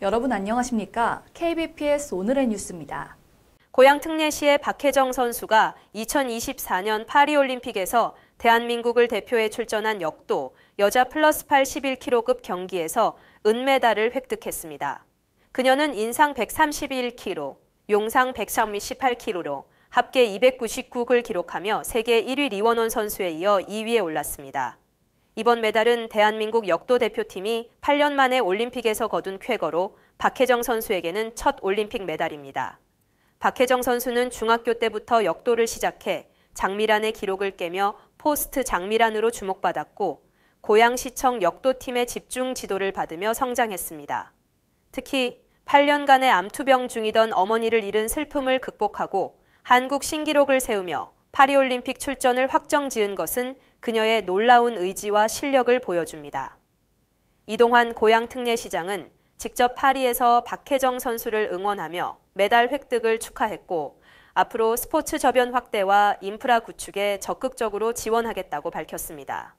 여러분 안녕하십니까? k b s 오늘의 뉴스입니다. 고양특례시의 박혜정 선수가 2024년 파리올림픽에서 대한민국을 대표해 출전한 역도 여자 플러스 8 11kg급 경기에서 은메달을 획득했습니다. 그녀는 인상 131kg, 용상 118kg로 합계 299을 기록하며 세계 1위 리원원 선수에 이어 2위에 올랐습니다. 이번 메달은 대한민국 역도 대표팀이 8년 만에 올림픽에서 거둔 쾌거로 박혜정 선수에게는 첫 올림픽 메달입니다. 박혜정 선수는 중학교 때부터 역도를 시작해 장미란의 기록을 깨며 포스트 장미란으로 주목받았고 고양시청 역도팀의 집중 지도를 받으며 성장했습니다. 특히 8년간의 암투병 중이던 어머니를 잃은 슬픔을 극복하고 한국 신기록을 세우며 파리올림픽 출전을 확정 지은 것은 그녀의 놀라운 의지와 실력을 보여줍니다. 이동환 고양특례시장은 직접 파리에서 박혜정 선수를 응원하며 메달 획득을 축하했고 앞으로 스포츠 저변 확대와 인프라 구축에 적극적으로 지원하겠다고 밝혔습니다.